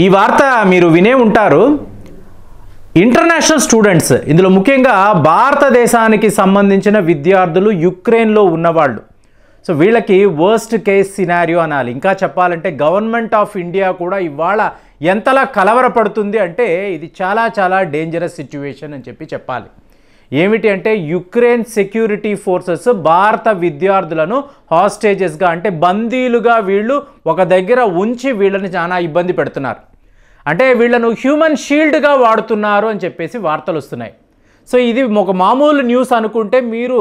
ఈ వార్త మీరు వినే ఉంటారు ఇంటర్నేషనల్ స్టూడెంట్స్ ఇందులో ముఖ్యంగా భారతదేశానికి సంబంధించిన విద్యార్థులు యుక్రెయిన్లో ఉన్నవాళ్ళు సో వీళ్ళకి వర్స్ట్ కేస్ సినారియో అనాలి ఇంకా చెప్పాలంటే గవర్నమెంట్ ఆఫ్ ఇండియా కూడా ఇవాళ ఎంతలా కలవరపడుతుంది అంటే ఇది చాలా చాలా డేంజరస్ సిచ్యువేషన్ అని చెప్పి చెప్పాలి ఏమిటి అంటే యుక్రెయిన్ సెక్యూరిటీ ఫోర్సెస్ భారత విద్యార్థులను హాస్టేజెస్గా అంటే బందీలుగా వీళ్ళు ఒక దగ్గర ఉంచి వీళ్ళని చాలా ఇబ్బంది పెడుతున్నారు అంటే వీళ్ళను హ్యూమన్ షీల్డ్గా వాడుతున్నారు అని చెప్పేసి వార్తలు వస్తున్నాయి సో ఇది ఒక మామూలు న్యూస్ అనుకుంటే మీరు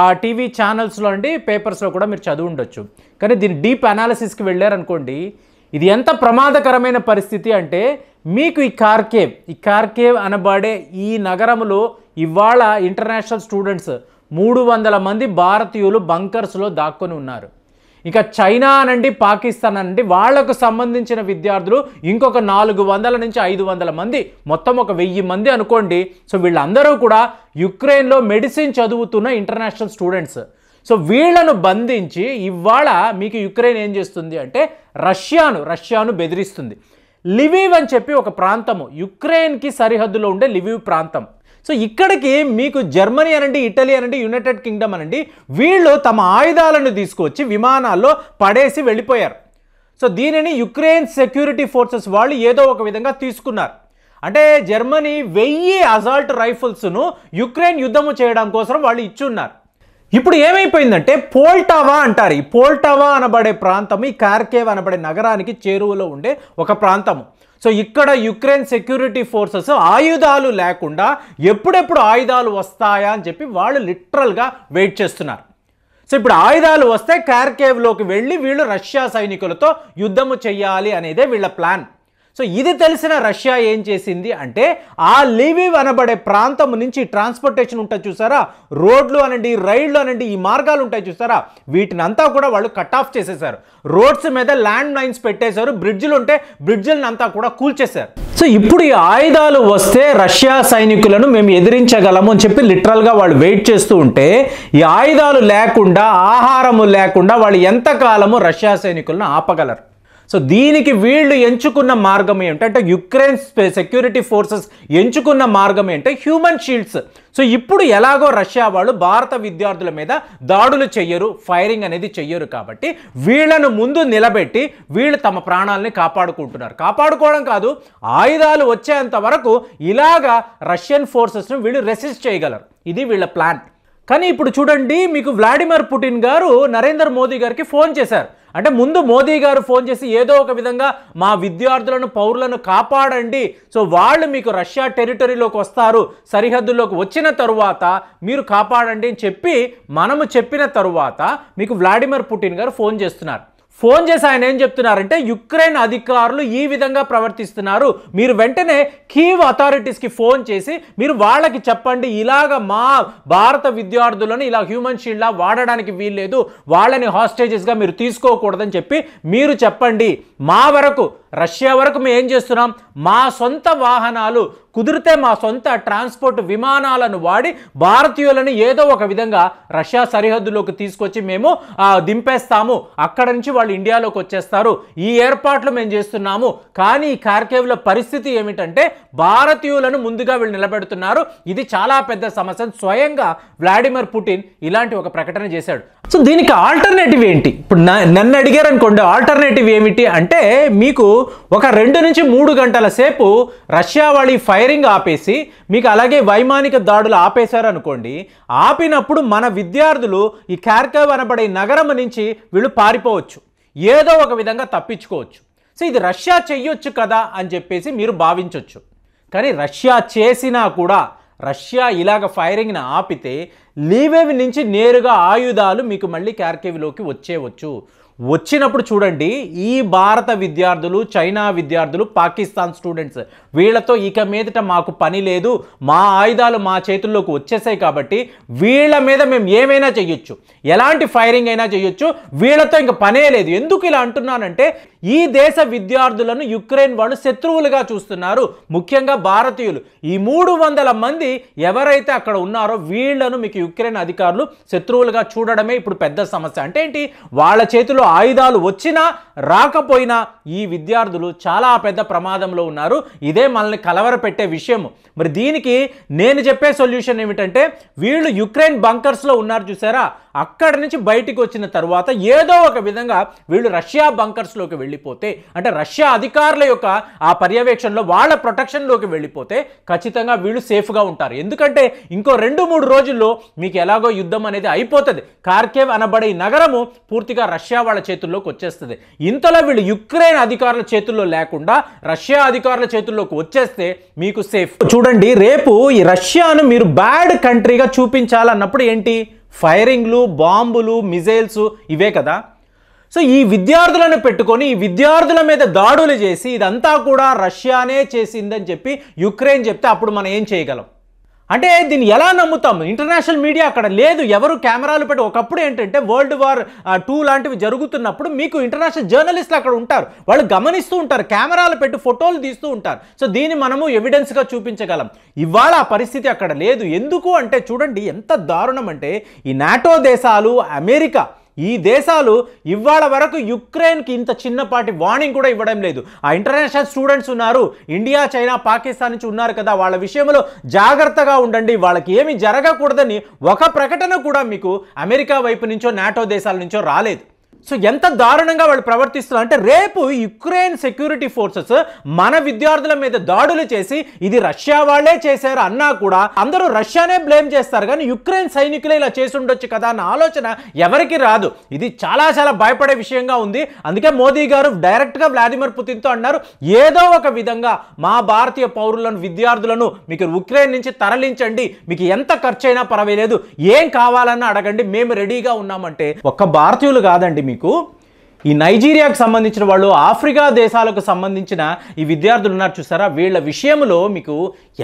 ఆ టీవీ ఛానల్స్లో అండి పేపర్స్లో కూడా మీరు చదువు ఉండొచ్చు కానీ దీని డీప్ అనాలిసిస్కి వెళ్ళారనుకోండి ఇది ఎంత ప్రమాదకరమైన పరిస్థితి అంటే మీకు ఈ కార్కేవ్ ఈ కార్కేవ్ అనబడే ఈ నగరంలో ఇవాళ ఇంటర్నేషనల్ స్టూడెంట్స్ మూడు వందల మంది భారతీయులు బంకర్స్లో దాక్కొని ఉన్నారు ఇంకా చైనా అనండి పాకిస్తాన్ అనండి వాళ్లకు సంబంధించిన విద్యార్థులు ఇంకొక నాలుగు వందల నుంచి ఐదు వందల మంది మొత్తం ఒక వెయ్యి మంది అనుకోండి సో వీళ్ళందరూ కూడా యుక్రెయిన్లో మెడిసిన్ చదువుతున్న ఇంటర్నేషనల్ స్టూడెంట్స్ సో వీళ్లను బంధించి ఇవాళ మీకు యుక్రెయిన్ ఏం చేస్తుంది అంటే రష్యాను రష్యాను బెదిరిస్తుంది లివివ్ అని చెప్పి ఒక ప్రాంతము యుక్రెయిన్కి సరిహద్దులో ఉండే లివివ్ ప్రాంతం సో ఇక్కడికి మీకు జర్మనీ అనండి ఇటలీ అనండి యునైటెడ్ కింగ్డమ్ అనండి వీళ్ళు తమ ఆయుధాలను తీసుకొచ్చి విమానాల్లో పడేసి వెళ్ళిపోయారు సో దీనిని యుక్రెయిన్ సెక్యూరిటీ ఫోర్సెస్ వాళ్ళు ఏదో ఒక విధంగా తీసుకున్నారు అంటే జర్మనీ వెయ్యి అజాల్ట్ రైఫిల్స్ను యుక్రెయిన్ యుద్ధము చేయడం కోసం వాళ్ళు ఇచ్చున్నారు ఇప్పుడు ఏమైపోయిందంటే పోల్టావా అంటారు ఈ పోల్టావా అనబడే ప్రాంతం ఈ కార్కేవ్ అనబడే నగరానికి చేరువలో ఉండే ఒక ప్రాంతము సో ఇక్కడ యుక్రెయిన్ సెక్యూరిటీ ఫోర్సెస్ ఆయుధాలు లేకుండా ఎప్పుడెప్పుడు ఆయుధాలు వస్తాయా అని చెప్పి వాళ్ళు లిటరల్గా వెయిట్ చేస్తున్నారు సో ఇప్పుడు ఆయుధాలు వస్తే కార్కేవ్లోకి వెళ్ళి వీళ్ళు రష్యా సైనికులతో యుద్ధము చేయాలి అనేదే వీళ్ళ ప్లాన్ సో ఇది తెలిసిన రష్యా ఏం చేసింది అంటే ఆ లీవివ్ అనబడే ప్రాంతం నుంచి ట్రాన్స్పోర్టేషన్ ఉంటుంది చూసారా రోడ్లు అనండి రైళ్లు అనండి ఈ మార్గాలు ఉంటాయి చూసారా వీటిని అంతా కూడా వాళ్ళు కట్ ఆఫ్ చేసేసారు రోడ్స్ మీద ల్యాండ్ లైన్స్ పెట్టేశారు బ్రిడ్జ్లు ఉంటే బ్రిడ్జ్లను అంతా కూడా కూల్చేశారు సో ఇప్పుడు ఈ ఆయుధాలు వస్తే రష్యా సైనికులను మేము ఎదిరించగలము అని చెప్పి లిటరల్గా వాళ్ళు వెయిట్ చేస్తూ ఉంటే ఈ ఆయుధాలు లేకుండా ఆహారము లేకుండా వాళ్ళు ఎంతకాలము రష్యా సైనికులను ఆపగలరు సో దీనికి వీళ్ళు ఎంచుకున్న మార్గం ఏంటంటే యుక్రెయిన్ సెక్యూరిటీ ఫోర్సెస్ ఎంచుకున్న మార్గం ఏంటంటే హ్యూమన్ షీల్డ్స్ సో ఇప్పుడు ఎలాగో రష్యా వాళ్ళు భారత విద్యార్థుల మీద దాడులు చెయ్యరు ఫైరింగ్ అనేది చెయ్యరు కాబట్టి వీళ్ళను ముందు నిలబెట్టి వీళ్ళు తమ ప్రాణాలని కాపాడుకుంటున్నారు కాపాడుకోవడం కాదు ఆయుధాలు వచ్చేంత వరకు ఇలాగా రష్యన్ ఫోర్సెస్ను వీళ్ళు రెసిస్ట్ చేయగలరు ఇది వీళ్ళ ప్లాన్ కానీ ఇప్పుడు చూడండి మీకు వ్లాడిమిర్ పుటిన్ గారు నరేంద్ర మోదీ గారికి ఫోన్ చేశారు అంటే ముందు మోదీ గారు ఫోన్ చేసి ఏదో ఒక విధంగా మా విద్యార్థులను పౌరులను కాపాడండి సో వాళ్ళు మీకు రష్యా టెరిటరీలోకి వస్తారు సరిహద్దుల్లోకి వచ్చిన తరువాత మీరు కాపాడండి అని చెప్పి మనము చెప్పిన తరువాత మీకు వ్లాడిమిర్ పుటిన్ గారు ఫోన్ చేస్తున్నారు ఫోన్ చేసి ఆయన ఏం చెప్తున్నారంటే యుక్రెయిన్ అధికారులు ఈ విధంగా ప్రవర్తిస్తున్నారు మీరు వెంటనే కీవ్ అథారిటీస్కి ఫోన్ చేసి మీరు వాళ్ళకి చెప్పండి ఇలాగ మా భారత విద్యార్థులను ఇలా హ్యూమన్ షీల్డ్లా వాడడానికి వీల్లేదు వాళ్ళని హాస్టేజెస్గా మీరు తీసుకోకూడదని చెప్పి మీరు చెప్పండి మా వరకు రష్యా వరకు మేము ఏం చేస్తున్నాం మా సొంత వాహనాలు కుదిరితే మా సొంత ట్రాన్స్పోర్ట్ విమానాలను వాడి భారతీయులను ఏదో ఒక విధంగా రష్యా సరిహద్దులోకి తీసుకొచ్చి మేము దింపేస్తాము అక్కడ నుంచి వాళ్ళు ఇండియాలోకి వచ్చేస్తారు ఈ ఏర్పాట్లు మేము చేస్తున్నాము కానీ ఈ కార్కేవ్ల పరిస్థితి ఏమిటంటే భారతీయులను ముందుగా వీళ్ళు నిలబెడుతున్నారు ఇది చాలా పెద్ద సమస్య స్వయంగా వ్లాడిమిర్ పుటిన్ ఇలాంటి ఒక ప్రకటన చేశాడు సో దీనికి ఆల్టర్నేటివ్ ఏంటి ఇప్పుడు నన్ను అడిగారు అనుకోండి ఆల్టర్నేటివ్ ఏమిటి అంటే మీకు ఒక రెండు నుంచి మూడు గంటల సేపు రష్యా వాళ్ళు ఫైరింగ్ ఆపేసి మీకు అలాగే వైమానిక దాడులు ఆపేశారనుకోండి ఆపినప్పుడు మన విద్యార్థులు ఈ క్యార్కవ్ అనబడే నగరం నుంచి వీళ్ళు పారిపోవచ్చు ఏదో ఒక విధంగా తప్పించుకోవచ్చు సో ఇది రష్యా చెయ్యొచ్చు కదా అని చెప్పేసి మీరు భావించవచ్చు కానీ రష్యా చేసినా కూడా రష్యా ఇలాగ ఫైరింగ్ని ఆపితే లీవేవి నుంచి నేరుగా ఆయుధాలు మీకు మళ్ళీ క్యార్కేవిలోకి వచ్చేవచ్చు వచ్చినప్పుడు చూడండి ఈ భారత విద్యార్థులు చైనా విద్యార్థులు పాకిస్తాన్ స్టూడెంట్స్ వీళ్ళతో ఇక మీదట మాకు పని లేదు మా ఆయుధాలు మా చేతుల్లోకి వచ్చేసాయి కాబట్టి వీళ్ళ మీద మేము ఏమైనా చేయొచ్చు ఎలాంటి ఫైరింగ్ అయినా చేయొచ్చు వీళ్ళతో ఇంక పనే లేదు ఎందుకు ఇలా అంటున్నానంటే ఈ దేశ విద్యార్థులను యుక్రెయిన్ వాళ్ళు శత్రువులుగా చూస్తున్నారు ముఖ్యంగా భారతీయులు ఈ మూడు వందల మంది ఎవరైతే అక్కడ ఉన్నారో వీళ్లను మీకు యుక్రెయిన్ అధికారులు శత్రువులుగా చూడడమే ఇప్పుడు పెద్ద సమస్య అంటే ఏంటి వాళ్ళ చేతిలో ఆయుధాలు వచ్చినా రాకపోయినా ఈ విద్యార్థులు చాలా పెద్ద ప్రమాదంలో ఉన్నారు ఇదే మనల్ని కలవరపెట్టే విషయము మరి దీనికి నేను చెప్పే సొల్యూషన్ ఏమిటంటే వీళ్ళు యుక్రెయిన్ బంకర్స్లో ఉన్నారు చూసారా అక్కడి నుంచి బయటికి వచ్చిన తర్వాత ఏదో ఒక విధంగా వీళ్ళు రష్యా బంకర్స్లోకి వెళ్ళిపోతే అంటే రష్యా అధికారుల యొక్క ఆ పర్యవేక్షణలో వాళ్ళ ప్రొటెక్షన్లోకి వెళ్ళిపోతే ఖచ్చితంగా వీళ్ళు సేఫ్గా ఉంటారు ఎందుకంటే ఇంకో రెండు మూడు రోజుల్లో మీకు ఎలాగో యుద్ధం అనేది అయిపోతుంది కార్కేవ్ అనబడే నగరము పూర్తిగా రష్యా వాళ్ళ వాళ్ళ చేతుల్లోకి వచ్చేస్తుంది ఇంతలో వీళ్ళు యుక్రెయిన్ అధికారుల చేతుల్లో లేకుండా రష్యా అధికారుల చేతుల్లోకి వచ్చేస్తే మీకు సేఫ్ చూడండి రేపు ఈ రష్యాను మీరు బ్యాడ్ కంట్రీగా చూపించాలన్నప్పుడు ఏంటి ఫైరింగ్లు బాంబులు మిజైల్స్ ఇవే కదా సో ఈ విద్యార్థులను పెట్టుకొని ఈ విద్యార్థుల మీద దాడులు చేసి ఇదంతా కూడా రష్యానే చేసిందని చెప్పి యుక్రెయిన్ చెప్తే అప్పుడు మనం ఏం చేయగలం అంటే దీన్ని ఎలా నమ్ముతాం ఇంటర్నేషనల్ మీడియా అక్కడ లేదు ఎవరు కెమెరాలు పెట్టి ఒకప్పుడు ఏంటంటే వరల్డ్ వార్ టూ లాంటివి జరుగుతున్నప్పుడు మీకు ఇంటర్నేషనల్ జర్నలిస్టులు అక్కడ ఉంటారు వాళ్ళు గమనిస్తూ ఉంటారు కెమెరాలు పెట్టి ఫోటోలు తీస్తూ ఉంటారు సో దీన్ని మనము ఎవిడెన్స్గా చూపించగలం ఇవాళ ఆ పరిస్థితి అక్కడ లేదు ఎందుకు అంటే చూడండి ఎంత దారుణం అంటే ఈ నాటో దేశాలు అమెరికా ఈ దేశాలు ఇవాళ వరకు యుక్రెయిన్కి ఇంత చిన్నపాటి వార్నింగ్ కూడా ఇవ్వడం లేదు ఆ ఇంటర్నేషనల్ స్టూడెంట్స్ ఉన్నారు ఇండియా చైనా పాకిస్తాన్ నుంచి ఉన్నారు కదా వాళ్ళ విషయంలో జాగ్రత్తగా ఉండండి వాళ్ళకి ఏమి జరగకూడదని ఒక ప్రకటన కూడా మీకు అమెరికా వైపు నుంచో నాటో దేశాల నుంచో రాలేదు సో ఎంత దారుణంగా వాళ్ళు ప్రవర్తిస్తున్నారు అంటే రేపు యుక్రెయిన్ సెక్యూరిటీ ఫోర్సెస్ మన విద్యార్థుల మీద దాడులు చేసి ఇది రష్యా వాళ్లే చేశారు అన్నా కూడా అందరూ రష్యానే బ్లేమ్ చేస్తారు కానీ యుక్రెయిన్ సైనికులే ఇలా చేసి ఉండొచ్చు కదా అన్న ఆలోచన ఎవరికి రాదు ఇది చాలా చాలా భయపడే విషయంగా ఉంది అందుకే మోదీ గారు డైరెక్ట్గా వ్లాదిమిర్ పుతిన్తో అన్నారు ఏదో ఒక విధంగా మా భారతీయ పౌరులను విద్యార్థులను మీకు ఉక్రెయిన్ నుంచి తరలించండి మీకు ఎంత ఖర్చైనా పర్వాలేదు ఏం కావాలన్నా అడగండి మేము రెడీగా ఉన్నామంటే ఒక్క భారతీయులు కాదండి మీకు మీకు ఈ నైజీరియాకు సంబంధించిన వాళ్ళు ఆఫ్రికా దేశాలకు సంబంధించిన ఈ విద్యార్థులు ఉన్నారు చూసారా వీళ్ళ విషయంలో మీకు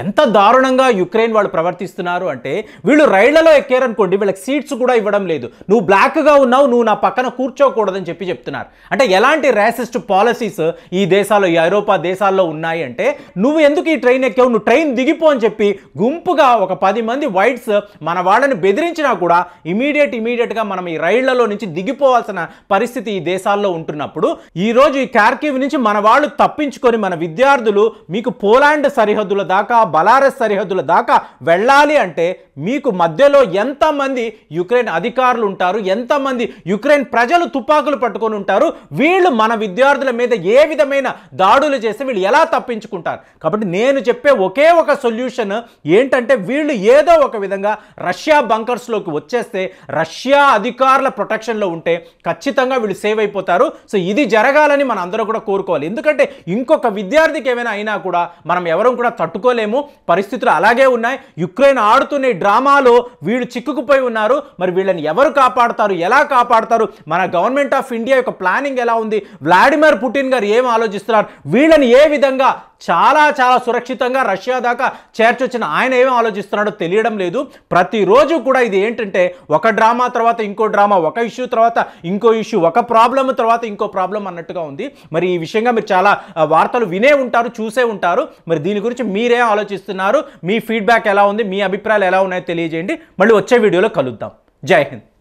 ఎంత దారుణంగా యుక్రెయిన్ వాళ్ళు ప్రవర్తిస్తున్నారు అంటే వీళ్ళు రైళ్లలో ఎక్కారనుకోండి వీళ్ళకి సీట్స్ కూడా ఇవ్వడం లేదు నువ్వు బ్లాక్గా ఉన్నావు నువ్వు నా పక్కన కూర్చోకూడదని చెప్పి చెప్తున్నారు అంటే ఎలాంటి రాసిస్ట్ పాలసీస్ ఈ దేశాల్లో ఈ ఐరోపా దేశాల్లో ఉన్నాయి అంటే నువ్వు ఎందుకు ఈ ట్రైన్ ఎక్కావు నువ్వు ట్రైన్ దిగిపో అని చెప్పి గుంపుగా ఒక పది మంది వైట్స్ మన వాళ్ళని బెదిరించినా కూడా ఇమీడియట్ ఇమీడియట్గా మనం ఈ రైళ్లలో నుంచి దిగిపోవాల్సిన పరిస్థితి ఈ దేశాలు ప్రాంతాల్లో ఉంటున్నప్పుడు ఈరోజు ఈ కార్కివ్ నుంచి మన వాళ్ళు తప్పించుకొని మన విద్యార్థులు మీకు పోలాండ్ సరిహద్దుల దాకా బలారస్ సరిహద్దుల దాకా వెళ్ళాలి అంటే మీకు మధ్యలో ఎంతమంది యుక్రెయిన్ అధికారులు ఉంటారు ఎంతమంది యుక్రెయిన్ ప్రజలు తుపాకులు పట్టుకొని ఉంటారు వీళ్ళు మన విద్యార్థుల మీద ఏ విధమైన దాడులు చేస్తే వీళ్ళు ఎలా తప్పించుకుంటారు కాబట్టి నేను చెప్పే ఒకే ఒక సొల్యూషన్ ఏంటంటే వీళ్ళు ఏదో ఒక విధంగా రష్యా బంకర్స్లోకి వచ్చేస్తే రష్యా అధికారుల ప్రొటెక్షన్లో ఉంటే ఖచ్చితంగా వీళ్ళు సేవ్ అయిపోతారు అయిపోతారు సో ఇది జరగాలని మనం అందరూ కూడా కోరుకోవాలి ఎందుకంటే ఇంకొక విద్యార్థికి ఏమైనా అయినా కూడా మనం ఎవరూ కూడా తట్టుకోలేము పరిస్థితులు అలాగే ఉన్నాయి యుక్రెయిన్ ఆడుతున్న డ్రామాలో వీళ్ళు చిక్కుకుపోయి ఉన్నారు మరి వీళ్ళని ఎవరు కాపాడుతారు ఎలా కాపాడుతారు మన గవర్నమెంట్ ఆఫ్ ఇండియా యొక్క ప్లానింగ్ ఎలా ఉంది వ్లాడిమిర్ పుటిన్ గారు ఏం ఆలోచిస్తున్నారు వీళ్ళని ఏ విధంగా చాలా చాలా సురక్షితంగా రష్యా దాకా చేర్చొచ్చిన ఆయన ఏమీ ఆలోచిస్తున్నాడో తెలియడం లేదు ప్రతిరోజు కూడా ఇది ఏంటంటే ఒక డ్రామా తర్వాత ఇంకో డ్రామా ఒక ఇష్యూ తర్వాత ఇంకో ఇష్యూ ఒక ప్రాబ్లం తర్వాత ఇంకో ప్రాబ్లం అన్నట్టుగా ఉంది మరి ఈ విషయంగా మీరు చాలా వార్తలు వినే ఉంటారు చూసే ఉంటారు మరి దీని గురించి మీరేం ఆలోచిస్తున్నారు మీ ఫీడ్బ్యాక్ ఎలా ఉంది మీ అభిప్రాయాలు ఎలా ఉన్నాయో తెలియజేయండి మళ్ళీ వచ్చే వీడియోలో కలుద్దాం జై హింద్